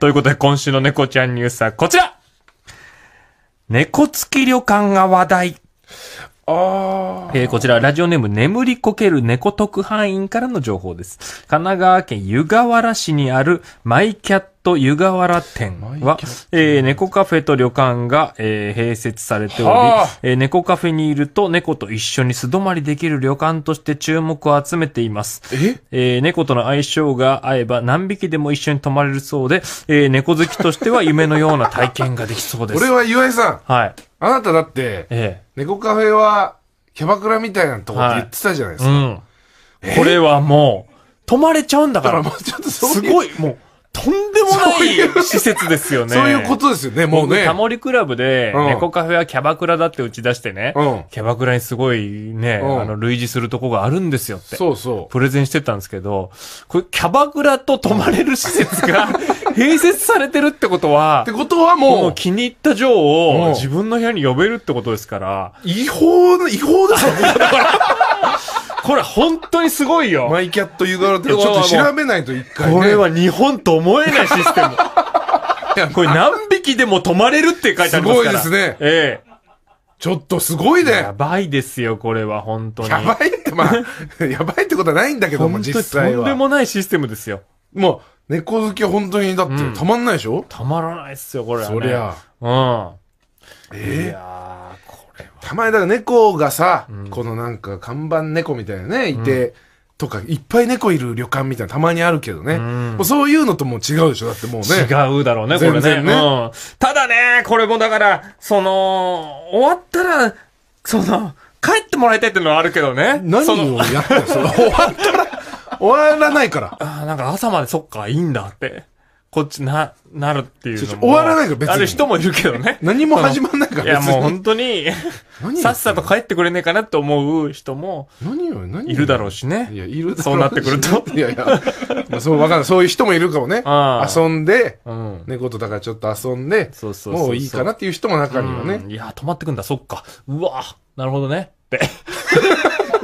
ということで、今週の猫ちゃんニュースはこちら猫付き旅館が話題。あえー、こちら、ラジオネーム、眠りこける猫特派員からの情報です。神奈川県湯河原市にあるマイキャット湯河原店は、えー、猫カフェと旅館が、えー、併設されており、えー、猫カフェにいると猫と一緒に素泊まりできる旅館として注目を集めています。ええー、猫との相性が合えば何匹でも一緒に泊まれるそうで、えー、猫好きとしては夢のような体験ができそうです。これは岩井さん。はい。あなただって、ええー猫カフェはキャバクラみたいなとこって言ってたじゃないですか。はいうん、これはもう、泊まれちゃうんだから。からもうちょっとすごい、もう、とんでもない施設ですよね。そういうことですよね、もうね。タモリクラブで、猫カフェはキャバクラだって打ち出してね、うん、キャバクラにすごいね、うん、あの、類似するとこがあるんですよって。そうそう。プレゼンしてたんですけど、これキャバクラと泊まれる施設が 併設されてるってことは、ってことはもう、気に入った女王を自分の部屋に呼べるってことですから。違法の、違法ですよ だこれ本当にすごいよ。マイキャットユガロてちょっと調べないと一回、ね、これは日本と思えないシステム。これ何匹でも泊まれるって書いてありますから。すごいですね。ええ。ちょっとすごいね。やばいですよ、これは、本当に。やばいって、まあ、やばいってことはないんだけども、実際は。とんでもないシステムですよ。もう、猫好きは本当に、だって、たまんないでしょ、うん、たまらないっすよ、これは、ね、そりゃ。うん。えー、いやこれは。たまにだから猫がさ、うん、このなんか看板猫みたいなね、いて、うんとか、いっぱい猫いる旅館みたいな、たまにあるけどね。うそういうのとも違うでしょだってもうね。違うだろうね、これね。ねうん、ただね、これもだから、その、終わったら、その、帰ってもらいたいっていうのはあるけどね。何をやったその、終わったら終わらないから。ああ、なんか朝までそっか、いいんだって。こっちな、なるっていうのも。終わらないから別に。ある人もいるけどね。何も始まんないから別に。いやもう本当に、さっさと帰ってくれねえかなって思う人も、何よ、何いるだろうしね。いや、いるだろうし、ね、そうなってくると。いやいや、まあ、そうわかんない。そういう人もいるかもね。遊んで、うん、猫とだからちょっと遊んで、そうそうもういいかなっていう人も中にはね。いや、止まってくんだ、そっか。うわなるほどね。って。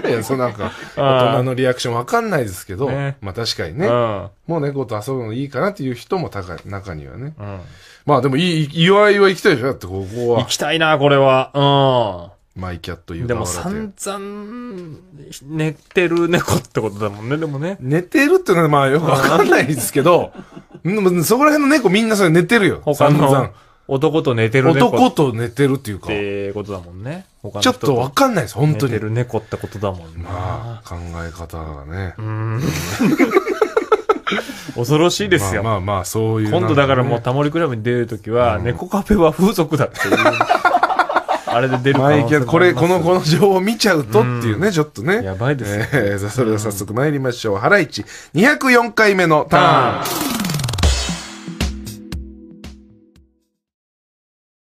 いや、そうなんか、大人のリアクションわかんないですけど、まあ確かにね、もう猫と遊ぶのいいかなっていう人も高い、中にはね。まあでもいい、祝いは行きたいでしょだってここは。行きたいな、これは。うん。マイキャット言うでも散々寝てる猫ってことだもんね、でもね。寝てるってのはまあよくわかんないですけど、そこら辺の猫みんなそれ寝てるよ。他の。散々。男と寝てる猫男と寝てるっていうか。ってことだもんね。ちょっとわかんないです、本当に。寝てる猫ってことだもんね。まあ、考え方がね。うん。恐ろしいですよ。まあまあ、そういう、ね、今度だからもうタモリクラブに出るときは、うん、猫カフェは風俗だっていう。あれで出る可能性これ、この、この情報を見ちゃうとっていうね、ちょっとね。やばいですね。えー、それでは早速参りましょう。ハライチ204回目のターン。